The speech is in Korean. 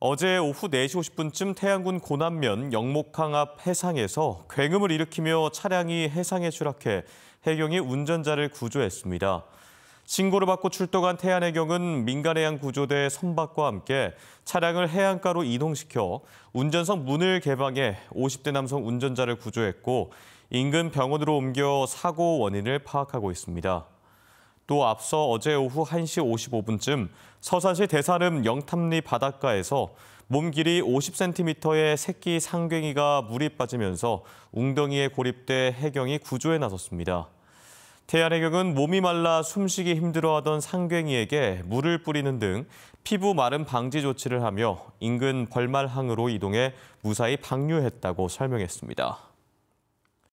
어제 오후 4시 50분쯤 태안군 고남면 영목항 앞 해상에서 굉음을 일으키며 차량이 해상에 추락해 해경이 운전자를 구조했습니다. 신고를 받고 출동한 태안해경은 민간해양구조대 선박과 함께 차량을 해안가로 이동시켜 운전석 문을 개방해 50대 남성 운전자를 구조했고 인근 병원으로 옮겨 사고 원인을 파악하고 있습니다. 또 앞서 어제 오후 1시 55분쯤 서산시 대산음 영탐리 바닷가에서 몸 길이 50cm의 새끼 상괭이가 물이 빠지면서 웅덩이에 고립돼 해경이 구조에 나섰습니다. 태안 해경은 몸이 말라 숨쉬기 힘들어하던 상괭이에게 물을 뿌리는 등 피부 마름 방지 조치를 하며 인근 벌말항으로 이동해 무사히 방류했다고 설명했습니다.